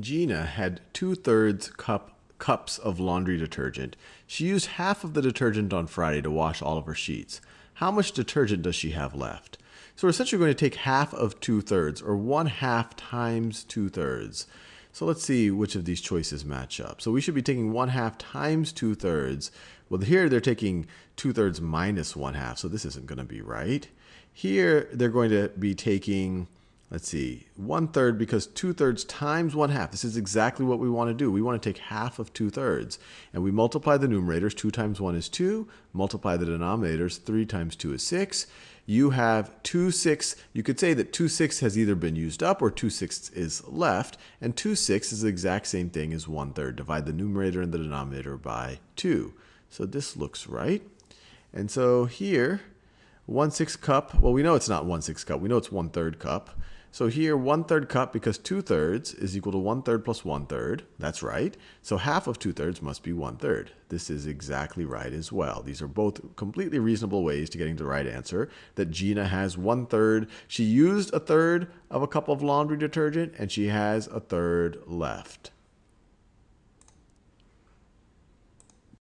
Gina had two thirds cup, cups of laundry detergent. She used half of the detergent on Friday to wash all of her sheets. How much detergent does she have left? So we're essentially going to take half of two thirds, or one half times two thirds. So let's see which of these choices match up. So we should be taking one half times two thirds. Well, here they're taking two thirds minus one half, so this isn't going to be right. Here they're going to be taking let's see, one third because two thirds times one half. This is exactly what we want to do. We want to take half of two thirds. And we multiply the numerators. Two times one is two. Multiply the denominators. Three times two is six. You have two six. You could say that two six has either been used up or two sixths is left. And two six is the exact same thing as one third. Divide the numerator and the denominator by two. So this looks right. And so here, 1 6 cup, well, we know it's not 1 6 cup. We know it's 1 third cup. So here, one third cup, because two thirds is equal to one third plus one third. That's right. So half of two thirds must be one third. This is exactly right as well. These are both completely reasonable ways to getting the right answer. That Gina has one third. She used a third of a cup of laundry detergent, and she has a third left.